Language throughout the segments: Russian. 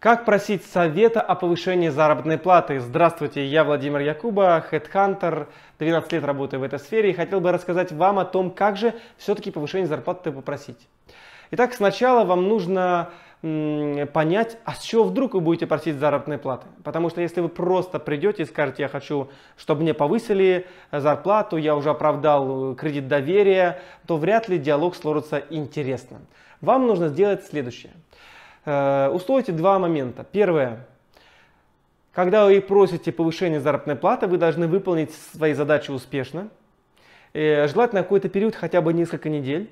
Как просить совета о повышении заработной платы? Здравствуйте, я Владимир Якуба, хедхантер, 12 лет работаю в этой сфере и хотел бы рассказать вам о том, как же все-таки повышение зарплаты попросить. Итак, сначала вам нужно понять, а с чего вдруг вы будете просить заработной платы. Потому что если вы просто придете и скажете, я хочу, чтобы мне повысили зарплату, я уже оправдал кредит доверия, то вряд ли диалог сложится интересно. Вам нужно сделать следующее. Э, Условите два момента. Первое. Когда вы просите повышение заработной платы, вы должны выполнить свои задачи успешно. Э, желательно какой-то период, хотя бы несколько недель.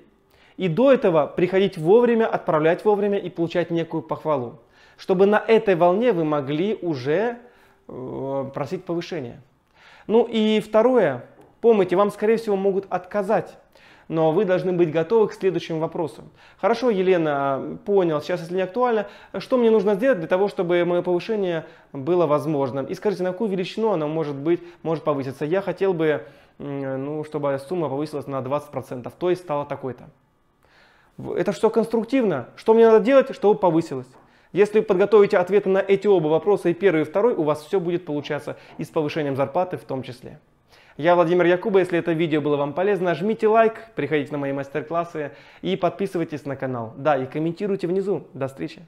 И до этого приходить вовремя, отправлять вовремя и получать некую похвалу. Чтобы на этой волне вы могли уже э, просить повышение. Ну и второе, Помните, вам, скорее всего, могут отказать. Но вы должны быть готовы к следующим вопросам. Хорошо, Елена, понял, сейчас если не актуально, что мне нужно сделать для того, чтобы мое повышение было возможным? И скажите, на какую величину оно может быть, может повыситься? Я хотел бы, ну, чтобы сумма повысилась на 20%, то есть стала такой-то. Это все конструктивно? Что мне надо делать, чтобы повысилось? Если вы подготовите ответы на эти оба вопроса, и первый, и второй, у вас все будет получаться и с повышением зарплаты в том числе. Я Владимир Якуба, если это видео было вам полезно, жмите лайк, приходите на мои мастер-классы и подписывайтесь на канал. Да, и комментируйте внизу. До встречи!